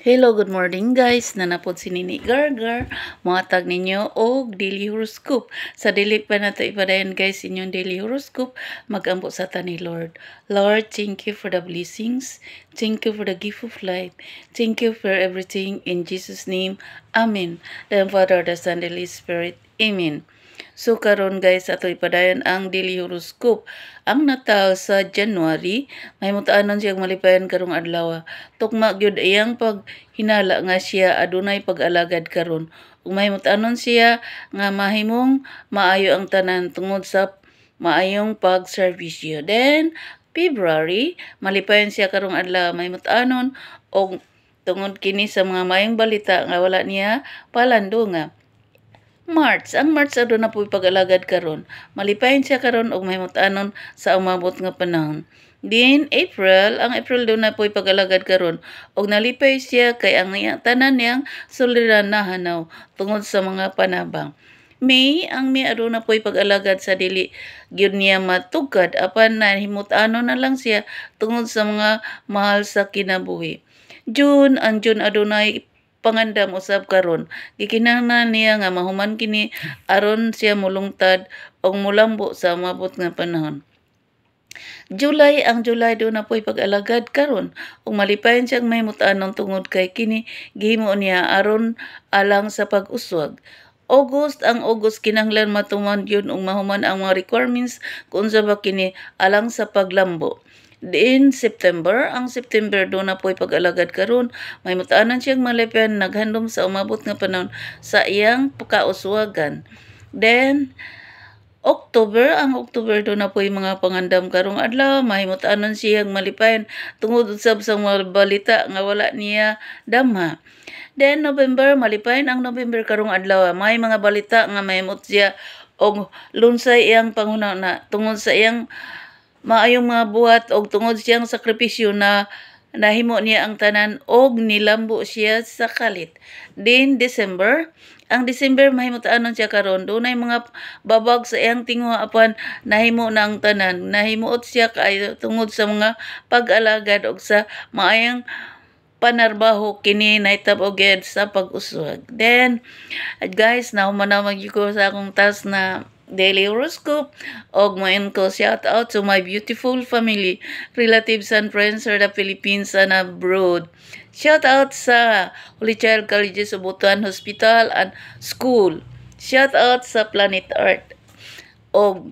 Hello, good morning guys. Nanapod si Nini Gargar. Mga ninyo og daily horoscope. Sa dili pa na ito ipadayan guys inyong daily horoscope, magampo sa ta Lord. Lord, thank you for the blessings. Thank you for the gift of life. Thank you for everything. In Jesus' name, Amen. The Father, the Son, the Holy Spirit. Amen. So karon guys ato ipadayon ang daily horoscope. Ang nataw sa January may mutaanon siyang malipayon karong adlaw. Tukma gyud iyang paghinala nga siya adunay pag-alagad karon. Ug may mutaanon siya nga mahimong maayo ang tanan tungod sa maayong pag pagserbisyo. Then February malipayon siya karong adlaw may mutaanon og tungod kini sa mga maayong balita nga wala niya palando March. Ang March ado na po ipag-alagad karon. Malipayon siya karon og mahimutanon sa umabot nga panahon. Din April, ang April do na po ipag-alagad karon og nalipay siya kay ang niya tanan niyang suliran na hanaw tungod sa mga panabang. May ang may aduna po'y pag-alagad sa dili gyud niya matugkad apan na himutano na lang siya tungod sa mga mahal sa kinabuhi. June ang June adunay pangandam usab karon gikinahanglan niya nga mahuman kini aron siya mulungtad og mulambo sa mabot nga panahon July ang July do na po'y pag-alagad karon ug malipayon siyang may mutanong tungod kay kini gihimo niya aron alang sa pag-uswag August ang August kinanglan matuman yun ug mahuman ang mga requirements kung sa ba kini alang sa paglambo Diin September, ang September do na po'y pag-alagad karon may mutaanan siyang malipyan naghandom sa umabot nga panahon sa iyang pakauswagan. Then, October, ang October do na poy mga pangandam karong adlaw, may mahimutanon siyang malipayan tungod usab sa mga balita nga wala niya dama Then November, malipayan ang November karong adlaw, may mga balita nga may mutya og lunsay iyang panghuna na tungod sa iyang Maayong mga buhat og tungod siyang sakripisyo na nahimo niya ang tanan og nilambo siya sa kalit. Din December, ang December mahimutaanon siya karon dunay mga babag sa iyang tingwa apan nahimo na ang tanan. Nahimuot siya kay tungod sa mga pag-alagad og sa maayang panarbaho kini naitab sa pag-uswag. Then, guys, nahuman na magyuko sa akong task na Daily Horoscope. Og main ko shout out to my beautiful family, relatives and friends sa the Philippines and abroad. Shout out sa Holy Child Colleges Ubutuan Hospital and School. Shout out sa Planet Earth. Og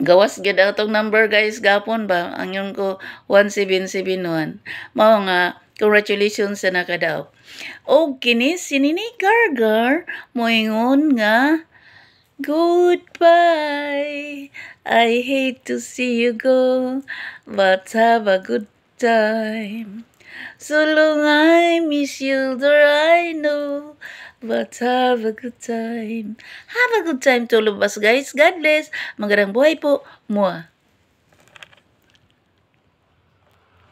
gawas gid atong number guys gapon ba ang yun ko 1771 mao nga congratulations sa nakadaog og kini sinini gargar moingon nga Goodbye. I hate to see you go, but have a good time. So long I miss you, there I know, but have a good time. Have a good time to all of us, guys. God bless. Magandang buhay po. Muah.